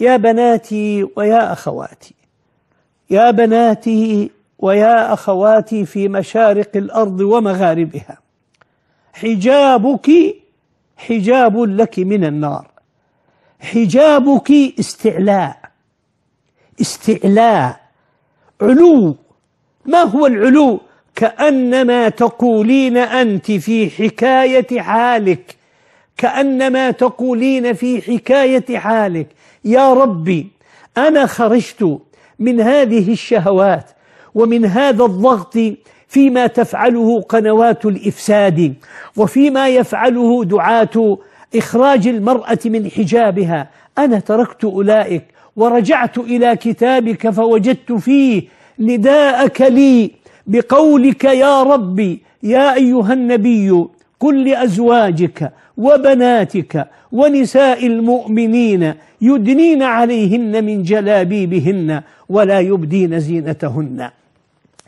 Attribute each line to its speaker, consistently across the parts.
Speaker 1: يا بناتي ويا أخواتي يا بناتي ويا أخواتي في مشارق الأرض ومغاربها حجابك حجاب لك من النار حجابك استعلاء استعلاء علو ما هو العلو كأنما تقولين أنت في حكاية حالك كأنما تقولين في حكاية حالك يا ربي أنا خرجت من هذه الشهوات ومن هذا الضغط فيما تفعله قنوات الإفساد وفيما يفعله دعاة إخراج المرأة من حجابها أنا تركت أولئك ورجعت إلى كتابك فوجدت فيه نداءك لي بقولك يا ربي يا أيها النبي قل لأزواجك وبناتك ونساء المؤمنين يدنين عليهن من جلابيبهن ولا يبدين زينتهن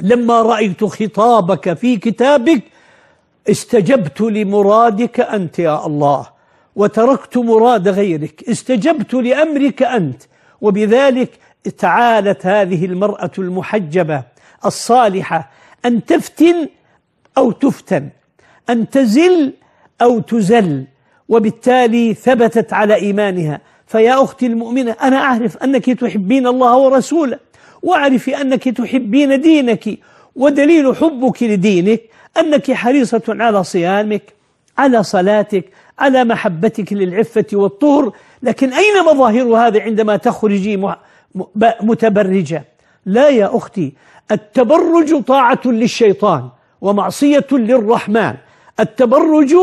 Speaker 1: لما رأيت خطابك في كتابك استجبت لمرادك أنت يا الله وتركت مراد غيرك استجبت لأمرك أنت وبذلك تعالت هذه المرأة المحجبة الصالحة أن تفتن أو تفتن أن تزل أو تزل وبالتالي ثبتت على إيمانها فيا أختي المؤمنة أنا أعرف أنك تحبين الله ورسوله وأعرف أنك تحبين دينك ودليل حبك لدينك أنك حريصة على صيامك على صلاتك على محبتك للعفة والطهر لكن أين مظاهر هذا عندما تخرجي متبرجة لا يا أختي التبرج طاعة للشيطان ومعصية للرحمن التبرج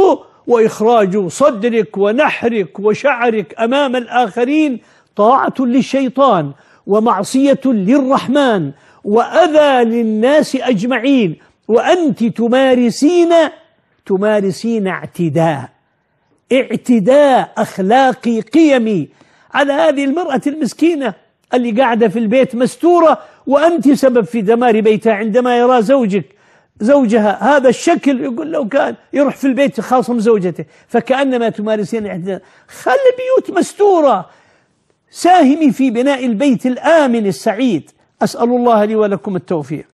Speaker 1: وإخراج صدرك ونحرك وشعرك أمام الآخرين طاعة للشيطان ومعصية للرحمن وأذى للناس أجمعين وأنت تمارسين تمارسين اعتداء اعتداء أخلاقي قيمي على هذه المرأة المسكينة اللي قاعدة في البيت مستورة وأنت سبب في دمار بيتها عندما يرى زوجك زوجها هذا الشكل يقول لو كان يروح في البيت يخاصم زوجته فكأنما تمارسين الاعتداء خلي البيوت مستورة ساهمي في بناء البيت الآمن السعيد أسأل الله لي ولكم التوفيق